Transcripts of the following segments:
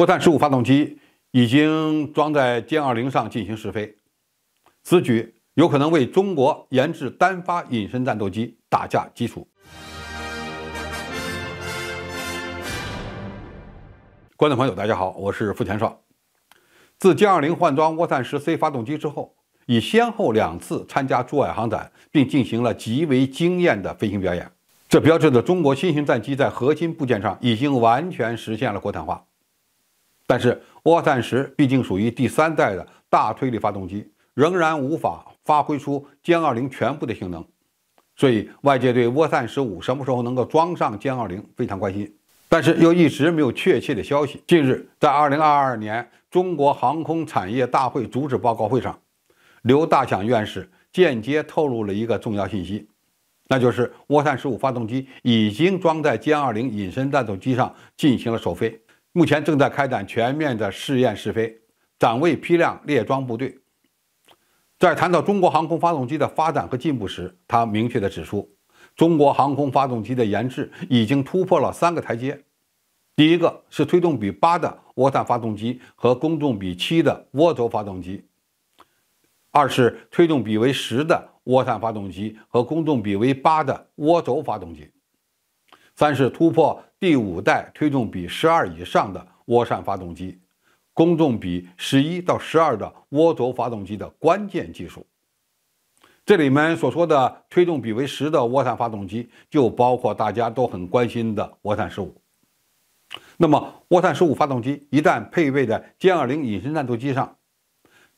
涡扇十五发动机已经装在歼二零上进行试飞，此举有可能为中国研制单发隐身战斗机打下基础。观众朋友，大家好，我是付前少。自歼二零换装涡扇十 C 发动机之后，已先后两次参加珠海航展，并进行了极为惊艳的飞行表演。这标志着中国新型战机在核心部件上已经完全实现了国产化。但是涡扇十毕竟属于第三代的大推力发动机，仍然无法发挥出歼二零全部的性能，所以外界对涡扇十五什么时候能够装上歼二零非常关心，但是又一直没有确切的消息。近日，在二零二二年中国航空产业大会主旨报告会上，刘大响院士间接透露了一个重要信息，那就是涡扇十五发动机已经装在歼二零隐身战斗机上进行了首飞。目前正在开展全面的试验试飞，展位批量列装部队。在谈到中国航空发动机的发展和进步时，他明确的指出，中国航空发动机的研制已经突破了三个台阶：第一个是推动比八的涡扇发动机和公众比七的涡轴发动机；二是推动比为十的涡扇发动机和公众比为八的涡轴发动机；三是突破。第五代推重比十二以上的涡扇发动机，公重比十一到十二的涡轴发动机的关键技术。这里面所说的推重比为十的涡扇发动机，就包括大家都很关心的涡扇十五。那么，涡扇十五发动机一旦配备在歼二零隐身战斗机上，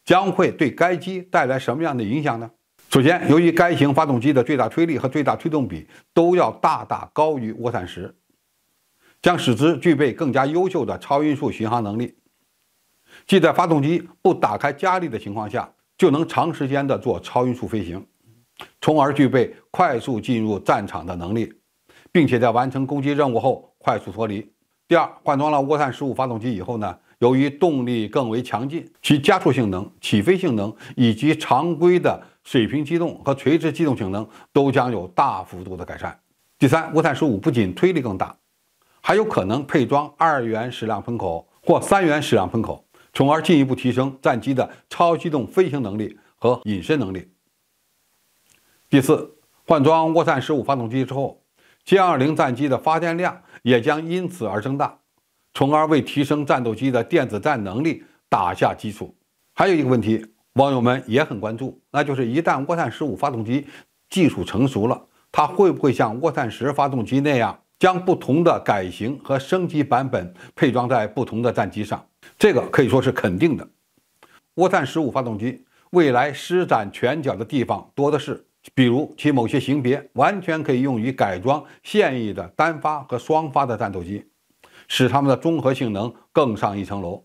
将会对该机带来什么样的影响呢？首先，由于该型发动机的最大推力和最大推动比都要大大高于涡扇十。将使之具备更加优秀的超音速巡航能力，即在发动机不打开加力的情况下，就能长时间的做超音速飞行，从而具备快速进入战场的能力，并且在完成攻击任务后快速脱离。第二，换装了涡扇十五发动机以后呢，由于动力更为强劲，其加速性能、起飞性能以及常规的水平机动和垂直机动性能都将有大幅度的改善。第三，涡扇十五不仅推力更大。还有可能配装二元矢量喷口或三元矢量喷口，从而进一步提升战机的超机动飞行能力和隐身能力。第四，换装涡扇十五发动机之后，歼二零战机的发电量也将因此而增大，从而为提升战斗机的电子战能力打下基础。还有一个问题，网友们也很关注，那就是一旦涡扇十五发动机技术成熟了，它会不会像涡扇十发动机那样？将不同的改型和升级版本配装在不同的战机上，这个可以说是肯定的。涡扇十五发动机未来施展拳脚的地方多的是，比如其某些型别完全可以用于改装现役的单发和双发的战斗机，使它们的综合性能更上一层楼。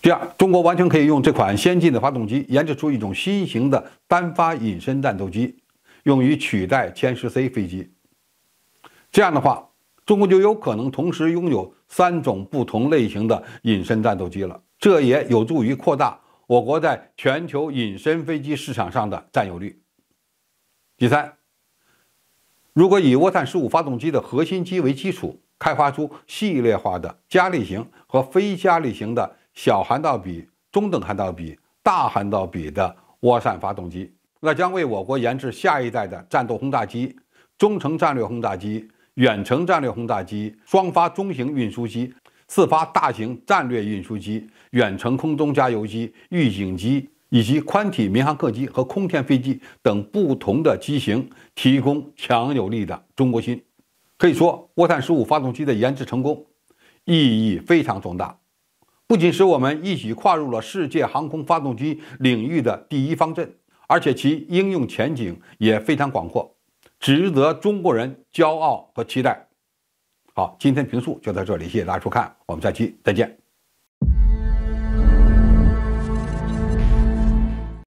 第二，中国完全可以用这款先进的发动机研制出一种新型的单发隐身战斗机，用于取代歼十 C 飞机。这样的话。中国就有可能同时拥有三种不同类型的隐身战斗机了，这也有助于扩大我国在全球隐身飞机市场上的占有率。第三，如果以涡扇十五发动机的核心机为基础，开发出系列化的加力型和非加力型的小涵道比、中等涵道比、大涵道比的涡扇发动机，那将为我国研制下一代的战斗轰炸机、中程战略轰炸机。远程战略轰炸机、双发中型运输机、四发大型战略运输机、远程空中加油机、预警机以及宽体民航客机和空天飞机等不同的机型，提供强有力的中国心。可以说，涡扇十五发动机的研制成功，意义非常重大，不仅使我们一举跨入了世界航空发动机领域的第一方阵，而且其应用前景也非常广阔。值得中国人骄傲和期待。好，今天评述就到这里，谢谢大家收看，我们下期再见。